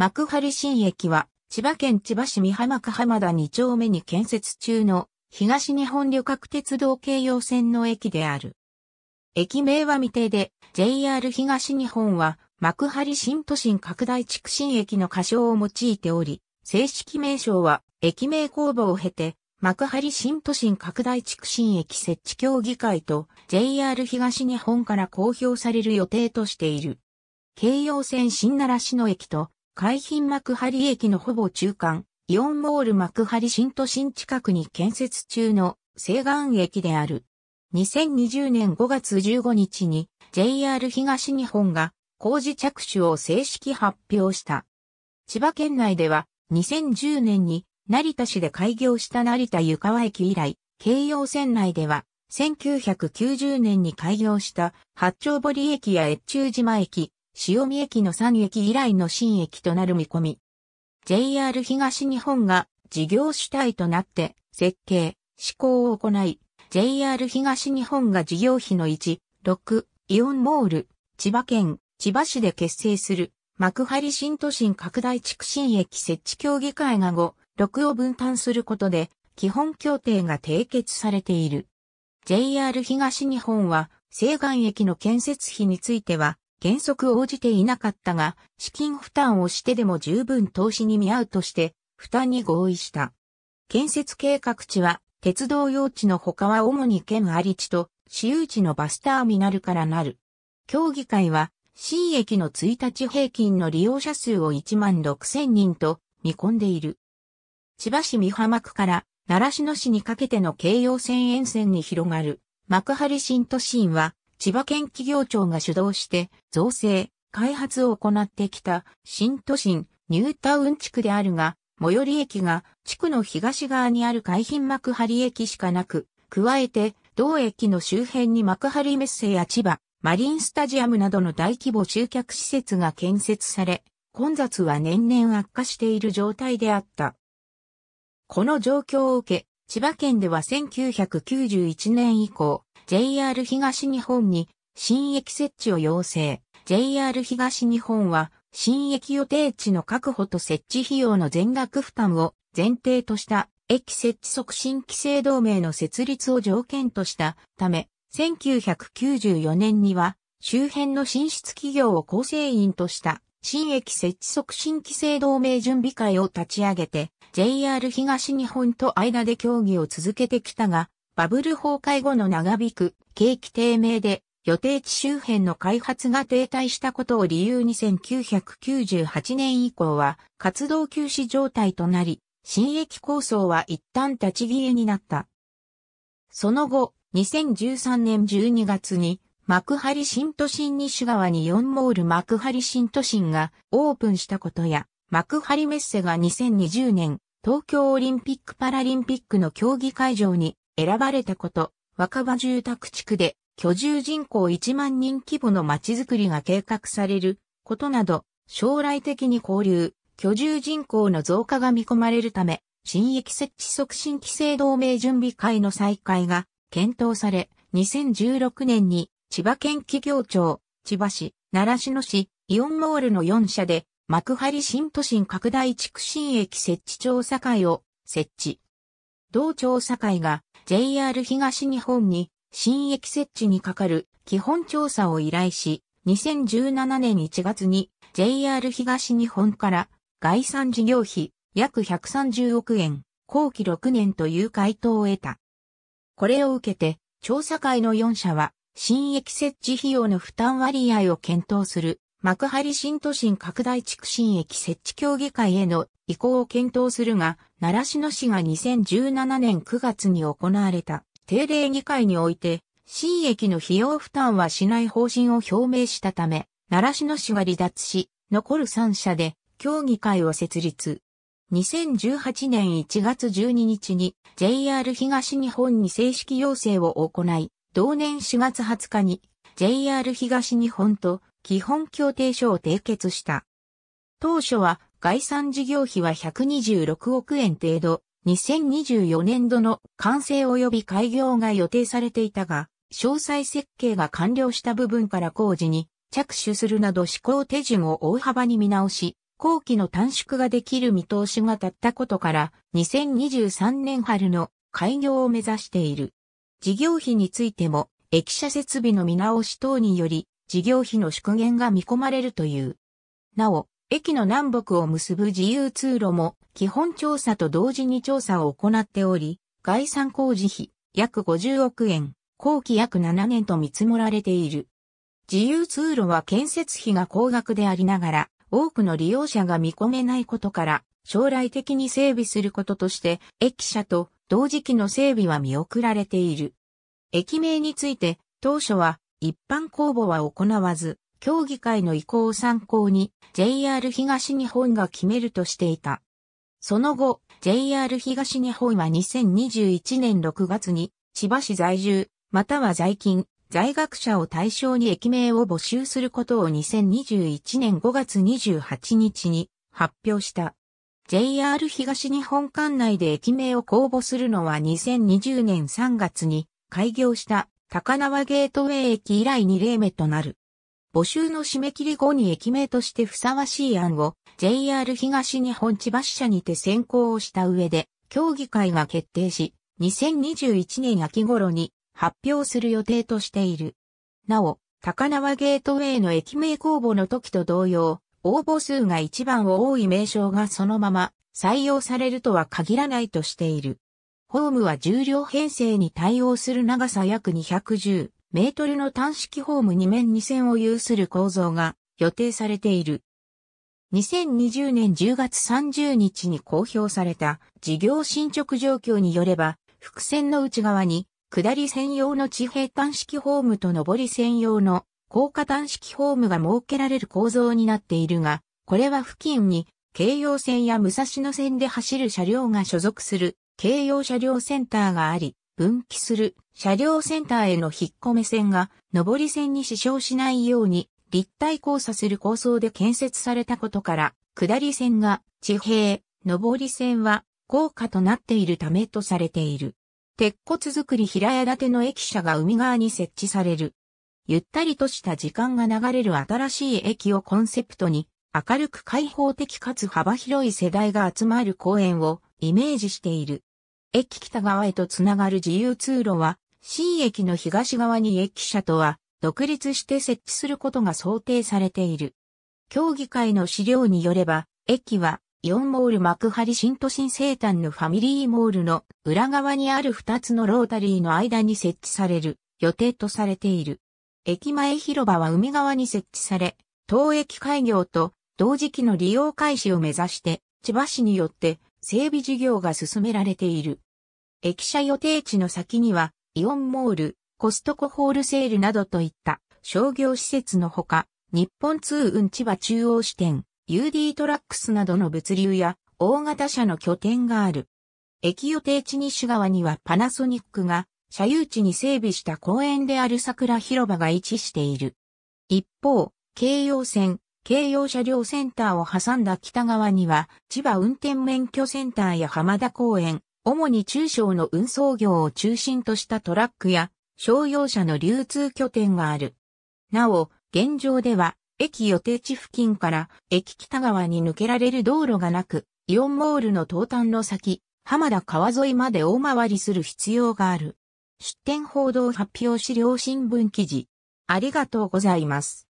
幕張新駅は、千葉県千葉市三浜区浜田2丁目に建設中の東日本旅客鉄道京葉線の駅である。駅名は未定で、JR 東日本は幕張新都心拡大築新駅の仮称を用いており、正式名称は駅名公募を経て、幕張新都心拡大築新駅設置協議会と JR 東日本から公表される予定としている。京葉線新奈良市の駅と海浜幕張駅のほぼ中間、イオンモール幕張新都心近くに建設中の西岸駅である。2020年5月15日に JR 東日本が工事着手を正式発表した。千葉県内では2010年に成田市で開業した成田湯川駅以来、京葉線内では1990年に開業した八丁堀駅や越中島駅、潮見駅の3駅以来の新駅となる見込み。JR 東日本が事業主体となって設計、施行を行い、JR 東日本が事業費の1、6、イオンモール、千葉県、千葉市で結成する、幕張新都心拡大地区新駅設置協議会が5、6を分担することで、基本協定が締結されている。JR 東日本は、西岸駅の建設費については、原則応じていなかったが、資金負担をしてでも十分投資に見合うとして、負担に合意した。建設計画地は、鉄道用地の他は主に県あり地と、私有地のバスターミナルからなる。協議会は、新駅の1日平均の利用者数を1万6千人と見込んでいる。千葉市美浜区から奈良市の市にかけての京葉線沿線に広がる幕張新都心は千葉県企業庁が主導して造成、開発を行ってきた新都心ニュータウン地区であるが、最寄り駅が地区の東側にある海浜幕張駅しかなく、加えて同駅の周辺に幕張メッセや千葉、マリンスタジアムなどの大規模集客施設が建設され、混雑は年々悪化している状態であった。この状況を受け、千葉県では1991年以降、JR 東日本に新駅設置を要請。JR 東日本は新駅予定地の確保と設置費用の全額負担を前提とした駅設置促進規制同盟の設立を条件としたため、1994年には周辺の進出企業を構成員とした新駅設置促進規制同盟準備会を立ち上げて JR 東日本と間で協議を続けてきたが、バブル崩壊後の長引く景気低迷で予定地周辺の開発が停滞したことを理由に1998年以降は活動休止状態となり、新駅構想は一旦立ち消えになった。その後、2013年12月に幕張新都心西側に4モール幕張新都心がオープンしたことや、幕張メッセが2020年東京オリンピック・パラリンピックの競技会場に選ばれたこと、若葉住宅地区で居住人口1万人規模の街づくりが計画されることなど、将来的に交流、居住人口の増加が見込まれるため、新駅設置促進規制同盟準備会の再開が検討され、2016年に千葉県企業庁、千葉市、習志野市、イオンモールの4社で幕張新都心拡大地区新駅設置調査会を設置。同調査会が JR 東日本に新駅設置にかかる基本調査を依頼し、2017年1月に JR 東日本から概算事業費約130億円、後期6年という回答を得た。これを受けて、調査会の4社は、新駅設置費用の負担割合を検討する幕張新都心拡大築新駅設置協議会への移行を検討するが、習志野市が2017年9月に行われた定例議会において、新駅の費用負担はしない方針を表明したため、習志野市は離脱し、残る3社で協議会を設立。2018年1月12日に JR 東日本に正式要請を行い、同年4月20日に JR 東日本と基本協定書を締結した。当初は概算事業費は126億円程度、2024年度の完成及び開業が予定されていたが、詳細設計が完了した部分から工事に着手するなど施行手順を大幅に見直し、工期の短縮ができる見通しが立ったことから、2023年春の開業を目指している。事業費についても、駅舎設備の見直し等により、事業費の縮減が見込まれるという。なお、駅の南北を結ぶ自由通路も基本調査と同時に調査を行っており、概算工事費約50億円、後期約7年と見積もられている。自由通路は建設費が高額でありながら、多くの利用者が見込めないことから、将来的に整備することとして、駅舎と同時期の整備は見送られている。駅名について、当初は一般公募は行わず、協議会の意向を参考に JR 東日本が決めるとしていた。その後、JR 東日本は2021年6月に千葉市在住、または在勤、在学者を対象に駅名を募集することを2021年5月28日に発表した。JR 東日本管内で駅名を公募するのは2020年3月に開業した高輪ゲートウェイ駅以来2例目となる。募集の締め切り後に駅名としてふさわしい案を JR 東日本千葉支社にて選考をした上で、協議会が決定し、2021年秋頃に発表する予定としている。なお、高輪ゲートウェイの駅名公募の時と同様、応募数が一番多い名称がそのまま採用されるとは限らないとしている。ホームは重量編成に対応する長さ約210メートルの単式ホーム2面2線を有する構造が予定されている。2020年10月30日に公表された事業進捗状況によれば、複線の内側に下り専用の地平単式ホームと上り専用の高架単式ホームが設けられる構造になっているが、これは付近に京葉線や武蔵野線で走る車両が所属する京葉車両センターがあり、分岐する車両センターへの引っ込め線が上り線に支障しないように立体交差する構想で建設されたことから、下り線が地平、上り線は高架となっているためとされている。鉄骨造り平屋建ての駅舎が海側に設置される。ゆったりとした時間が流れる新しい駅をコンセプトに、明るく開放的かつ幅広い世代が集まる公園をイメージしている。駅北側へとつながる自由通路は、新駅の東側に駅舎とは、独立して設置することが想定されている。協議会の資料によれば、駅は、イオンモール幕張新都心生誕のファミリーモールの裏側にある2つのロータリーの間に設置される予定とされている。駅前広場は海側に設置され、当駅開業と同時期の利用開始を目指して、千葉市によって整備事業が進められている。駅舎予定地の先には、イオンモール、コストコホールセールなどといった商業施設のほか、日本通運千葉中央支店、UD トラックスなどの物流や大型車の拠点がある。駅予定地西側にはパナソニックが社有地に整備した公園である桜広場が位置している。一方、京葉線、軽用車両センターを挟んだ北側には、千葉運転免許センターや浜田公園、主に中小の運送業を中心としたトラックや商用車の流通拠点がある。なお、現状では、駅予定地付近から駅北側に抜けられる道路がなく、イオンモールの東端の先、浜田川沿いまで大回りする必要がある。出店報道発表資料新聞記事。ありがとうございます。